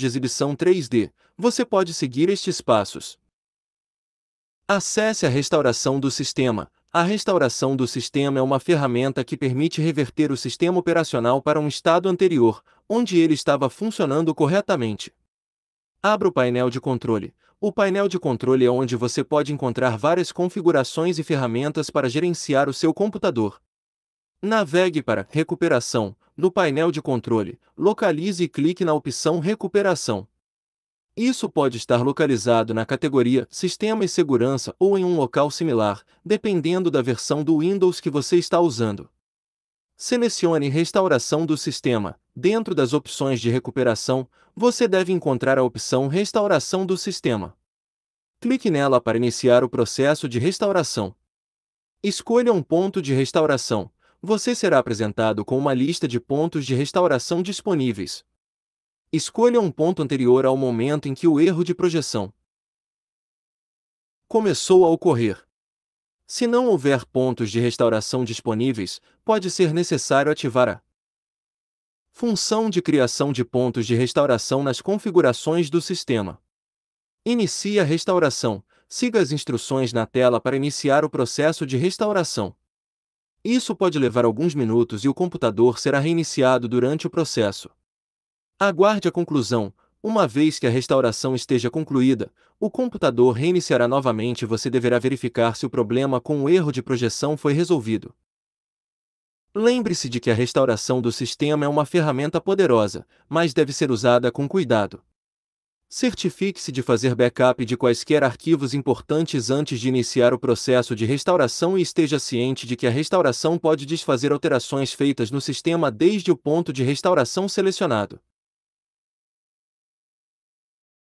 de exibição 3D, você pode seguir estes passos. Acesse a restauração do sistema. A restauração do sistema é uma ferramenta que permite reverter o sistema operacional para um estado anterior, onde ele estava funcionando corretamente. Abra o painel de controle. O painel de controle é onde você pode encontrar várias configurações e ferramentas para gerenciar o seu computador. Navegue para Recuperação, no painel de controle, localize e clique na opção Recuperação. Isso pode estar localizado na categoria Sistema e Segurança ou em um local similar, dependendo da versão do Windows que você está usando. Selecione Restauração do sistema. Dentro das opções de recuperação, você deve encontrar a opção Restauração do sistema. Clique nela para iniciar o processo de restauração. Escolha um ponto de restauração, você será apresentado com uma lista de pontos de restauração disponíveis. Escolha um ponto anterior ao momento em que o erro de projeção começou a ocorrer. Se não houver pontos de restauração disponíveis, pode ser necessário ativar a função de criação de pontos de restauração nas configurações do sistema. Inicie a restauração. Siga as instruções na tela para iniciar o processo de restauração. Isso pode levar alguns minutos e o computador será reiniciado durante o processo. Aguarde a conclusão. Uma vez que a restauração esteja concluída, o computador reiniciará novamente e você deverá verificar se o problema com o erro de projeção foi resolvido. Lembre-se de que a restauração do sistema é uma ferramenta poderosa, mas deve ser usada com cuidado. Certifique-se de fazer backup de quaisquer arquivos importantes antes de iniciar o processo de restauração e esteja ciente de que a restauração pode desfazer alterações feitas no sistema desde o ponto de restauração selecionado.